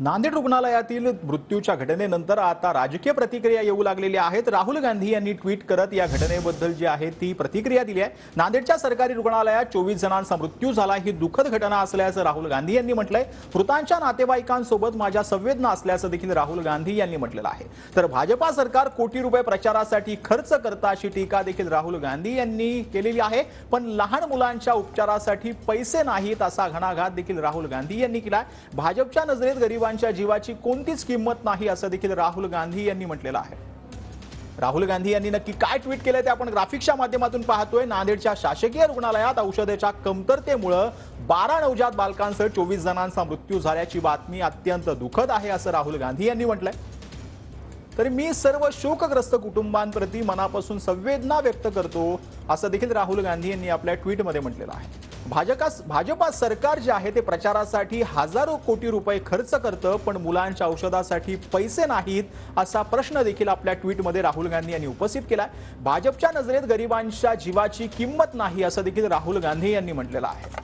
नांदेड रुग्णालयातील मृत्यूच्या घटनेनंतर आता राजकीय प्रतिक्रिया येऊ लागलेली आहेत राहुल गांधी यांनी ट्विट करत या घटनेबद्दल जी आहे ती प्रतिक्रिया दिली आहे नांदेडच्या सरकारी रुग्णालयात चोवीस जणांचा मृत्यू झाला ही दुःखद घटना असल्याचं राहुल गांधी यांनी म्हटलंय मृतांच्या नातेवाईकांसोबत माझ्या संवेदना असल्याचं देखील राहुल गांधी यांनी म्हटलेलं आहे तर भाजपा सरकार कोटी रुपये प्रचारासाठी खर्च करता अशी टीका देखील राहुल गांधी यांनी केलेली आहे पण लहान मुलांच्या उपचारासाठी पैसे नाहीत असा घणाघात देखील राहुल गांधी यांनी केला भाजपच्या नजरेत गरीब गरिबांच्या जीवाची कोणतीच किंमत नाही असं देखील राहुल गांधी यांनी म्हटलेलं आहे राहुल गांधी यांनी नक्की काय ट्विट केलंय ते आपण ग्राफिक्सच्या माध्यमातून पाहतोय नांदेडच्या शासकीय रुग्णालयात औषधाच्या कमतरतेमुळं बारा नवजात बालकांसह चोवीस जणांचा मृत्यू झाल्याची बातमी अत्यंत दुःखद आहे असं राहुल गांधी यांनी म्हटलंय तरी मी सर्व शोकग्रस्त कुटुंबांप्रती मनापासून संवेदना व्यक्त करतो असं देखील राहुल गांधी यांनी आपल्या ट्विटमध्ये म्हटलेलं आहे भाजपा भाजपा सरकार जे आहे ते प्रचारासाठी हजारो कोटी रुपये खर्च करतं पण मुलांच्या औषधासाठी पैसे नाहीत असा प्रश्न देखील आपल्या ट्विटमध्ये राहुल गांधी यांनी उपस्थित केला भाजपच्या नजरेत गरिबांच्या जीवाची किंमत नाही असं देखील राहुल गांधी यांनी म्हटलेलं आहे